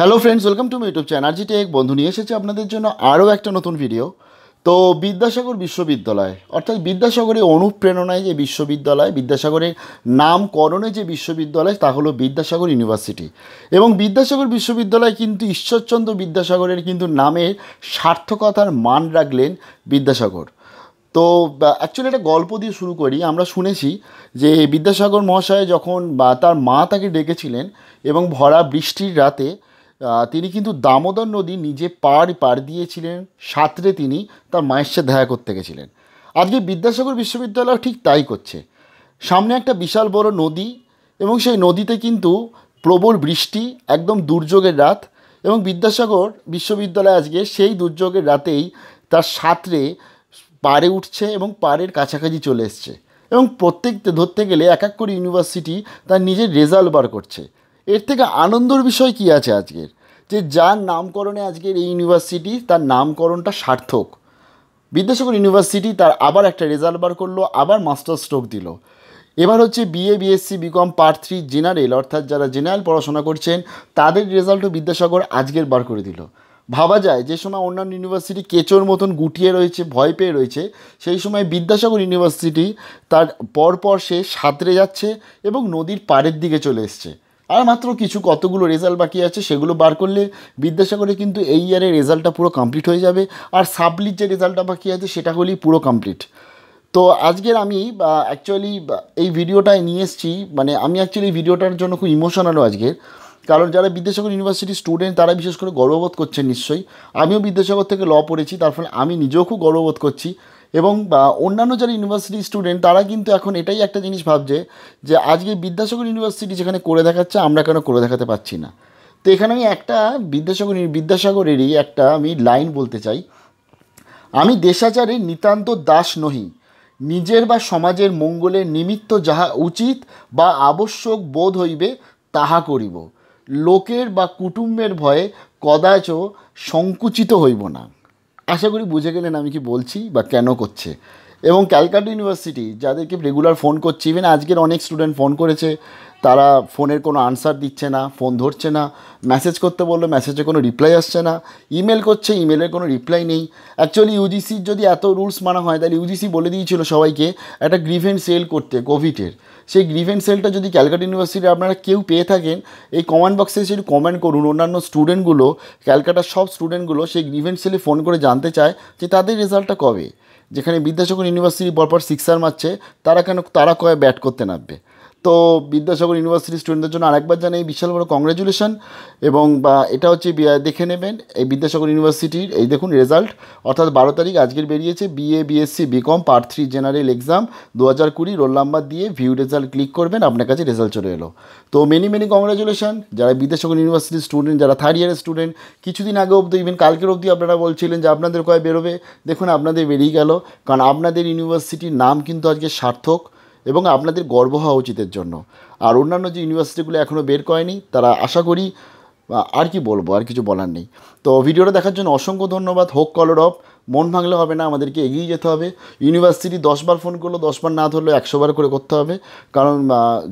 hello friends welcome to my YouTube channel G tech বন্ধু নিয়ে এসেছি আপনাদের জন্য আরও একটা নতুন ভিডিও তো বিদ্যাসাগর বিশ্ববিদ্যালয় অর্থাৎ বিদ্যাসাগরের অনুপ্রেরণায় যে বিশ্ববিদ্যালয় বিদ্যাসাগরের নামকরণে যে বিশ্ববিদ্যালয় তা হলো বিদ্যাসাগর ইউনিভার্সিটি এবং বিদ্যাসাগর বিশ্ববিদ্যালয় কিন্তু ঈশ্বরচন্দ্র বিদ্যাসাগরের কিন্তু নামের সার্থকতার মান রাখলেন বিদ্যাসাগর তো অ্যাকচুয়ালি একটা গল্প দিয়ে শুরু করি আমরা শুনেছি যে বিদ্যাসাগর মহাশয় যখন বা তার মা তাকে ডেকেছিলেন এবং ভরা বৃষ্টির রাতে তিনি কিন্তু দামোদর নদী নিজে পার পাড় দিয়েছিলেন সাঁতরে তিনি তার মায়ের সাথে দেখা করতে গেছিলেন আজকে বিদ্যাসাগর বিশ্ববিদ্যালয় ঠিক তাই করছে সামনে একটা বিশাল বড় নদী এবং সেই নদীতে কিন্তু প্রবল বৃষ্টি একদম দুর্যোগের রাত এবং বিদ্যাসাগর বিশ্ববিদ্যালয় আজকে সেই দুর্যোগের রাতেই তার সাঁতরে পাড়ে উঠছে এবং পাড়ের কাছাকাছি চলে এসছে এবং প্রত্যেক ধরতে গেলে এক এক করে ইউনিভার্সিটি তার নিজের রেজাল্ট বার করছে এর থেকে আনন্দর বিষয় কী আছে আজকের যে যার নামকরণে আজকের এই ইউনিভার্সিটি তার নামকরণটা সার্থক বিদ্যাসাগর ইউনিভার্সিটি তার আবার একটা রেজাল্ট বার করলো আবার মাস্টার স্ট্রোক দিল এবার হচ্ছে BA BSc BCom part three general অর্থাৎ যারা জেনারেল পড়াশোনা করছেন তাদের রেজাল্টও বিদ্যাসাগর আজকের বার করে দিল ভাবা যায় যে সময় অন্যান্য ইউনিভার্সিটি কেচোর মতন গুটিয়ে রয়েছে ভয় পেয়ে রয়েছে সেই সময় বিদ্যাসাগর ইউনিভার্সিটি তার পরপর সে সাঁতরে যাচ্ছে এবং নদীর পাড়ের দিকে চলে এসছে আর মাত্র কিছু কতগুলো রেজাল্ট বাকি আছে সেগুলো বার করলে বিদ্যাসাগরে কিন্তু এই ইয়ারের রেজাল্টটা পুরো কমপ্লিট হয়ে যাবে আর সাবলির যে রেজাল্টটা বাকি আছে সেটা হলেই পুরো কমপ্লিট তো আজকের আমি অ্যাকচুয়ালি এই ভিডিওটায় নিয়ে এসেছি মানে আমি অ্যাকচুয়ালি ভিডিওটার জন্য খুব ইমোশনালও আজকের কারণ যারা বিদ্যাসাগর ইউনিভার্সিটির স্টুডেন্ট তারা বিশেষ করে গর্ববোধ করছেন নিশ্চয়ই আমিও বিদ্যাসাগর থেকে ল পড়েছি তার ফলে আমি নিজেও খুব গর্ববোধ করছি এবং অন্যান্য যারা ইউনিভার্সিটি স্টুডেন্ট তারা কিন্তু এখন এটাই একটা জিনিস ভাবছে যে আজকে বিদ্যাসাগর ইউনিভার্সিটি যেখানে করে দেখাচ্ছে আমরা কেন করে দেখাতে পারছি না তো এখানে আমি একটা বিদ্যাসাগর বিদ্যাসাগরেরই একটা আমি লাইন বলতে চাই আমি দেশাচারের নিতান্ত দাস নহি নিজের বা সমাজের মঙ্গলের নিমিত্ত যাহা উচিত বা আবশ্যক বোধ হইবে তাহা করিব লোকের বা কুটুম্বের ভয়ে কদাচ সংকুচিত হইব না আশা করি বুঝে গেলেন আমি কি বলছি বা কেন করছে এবং ক্যালকাটা ইউনিভার্সিটি যাদেরকে রেগুলার ফোন করছি ইভেন আজকের অনেক স্টুডেন্ট ফোন করেছে তারা ফোনের কোনো আনসার দিচ্ছে না ফোন ধরছে না মেসেজ করতে বললো মেসেজে কোনো রিপ্লাই আসছে না ইমেল করছে ইমেলের কোনো রিপ্লাই নেই অ্যাকচুয়ালি ইউজিসির যদি এত রুলস মানা হয় তাহলে ইউজিসি বলে দিয়েছিল সবাইকে একটা গ্রিভেন্ট সেল করতে কোভিডের সেই গ্রিভেন্ট সেলটা যদি ক্যালকাটা ইউনিভার্সিটির আপনারা কেউ পেয়ে থাকেন এই কমেন্ট বক্সে সেটি কমেন্ট করুন অন্যান্য স্টুডেন্টগুলো ক্যালকাটার সব স্টুডেন্টগুলো সেই গ্রিভেন্ট সেলে ফোন করে জানতে চায় যে তাদের রেজাল্টটা কবে যেখানে বিদ্যাসাগর ইউনিভার্সিটি পরপর সিক্সার মারছে তারা কেন তারা কয়ে ব্যাট করতে নামবে তো বিদ্যাসাগর ইউনিভার্সিটির স্টুডেন্টদের জন্য আরেকবার জানাই বিশাল বড় কংগ্রেচুলেশন এবং বা এটা হচ্ছে দেখে নেবেন এই বিদ্যাসাগর ইউনিভার্সিটির এই দেখুন রেজাল্ট অর্থাৎ বারো তারিখ আজকের বেরিয়েছে BA BSc BCom part three general exam দু হাজার কুড়ি রোল নাম্বার দিয়ে ভিউ রেজাল্ট ক্লিক করবেন আপনার কাছে রেজাল্ট চলে এলো তো মেনি মেনি কংগ্রেচুলেশন যারা বিদ্যাসাগর ইউনিভার্সিটির স্টুডেন্ট যারা থার্ড ইয়ারের স্টুডেন্ট কিছুদিন আগে অবধি ইভেন কালকের অবধি আপনারা বলছিলেন যে আপনাদের কয় বেরোবে দেখুন আপনাদের বেরিয়ে গেল কারণ আপনাদের ইউনিভার্সিটির নাম কিন্তু আজকে সার্থক এবং আপনাদের গর্ব হওয়া উচিতের জন্য আর অন্যান্য যে ইউনিভার্সিটিগুলো এখনও বের করেনি তারা আশা করি আর কি বলবো আর কিছু বলার নেই তো ভিডিওটা দেখার জন্য অসংখ্য ধন্যবাদ হোক কলর অফ মন ভাঙলে হবে না আমাদেরকে এগিয়ে যেতে হবে ইউনিভার্সিটি দশবার ফোন করলো দশবার না ধরলেও একশোবার করে করতে হবে কারণ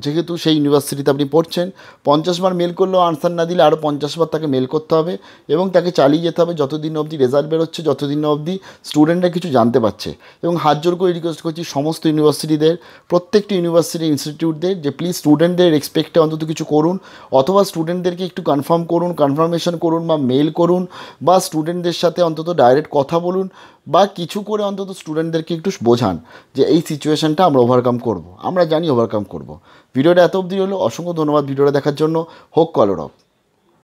যেহেতু সেই ইউনিভার্সিটিতে আপনি পড়ছেন পঞ্চাশবার মেল করলেও আনসার না দিলে আরও পঞ্চাশবার তাকে মেল করতে হবে এবং তাকে চালিয়ে যেতে হবে যতদিন অবধি রেজাল্ট বেরোচ্ছে যতদিন অবধি স্টুডেন্টরা কিছু জানতে পারছে এবং হাত জোর করে রিকোয়েস্ট করছি সমস্ত ইউনিভার্সিটিদের প্রত্যেকটি ইউনিভার্সিটি ইনস্টিটিউটদের যে প্লিজ স্টুডেন্টদের এক্সপেক্টে অন্তত কিছু করুন অথবা স্টুডেন্টদেরকে একটু কনফার্ম করুন কনফার্মেশন করুন বা মেল করুন বা স্টুডেন্টদের সাথে অন্তত ডাইরেক্ট কথা বলুন করুন বা কিছু করে অন্তত স্টুডেন্টদেরকে একটু বোঝান যে এই সিচুয়েশানটা আমরা ওভারকাম করব আমরা জানি ওভারকাম করব ভিডিওটা এত অবধি হলো অসংখ্য ধন্যবাদ ভিডিওটা দেখার জন্য হোক কলরব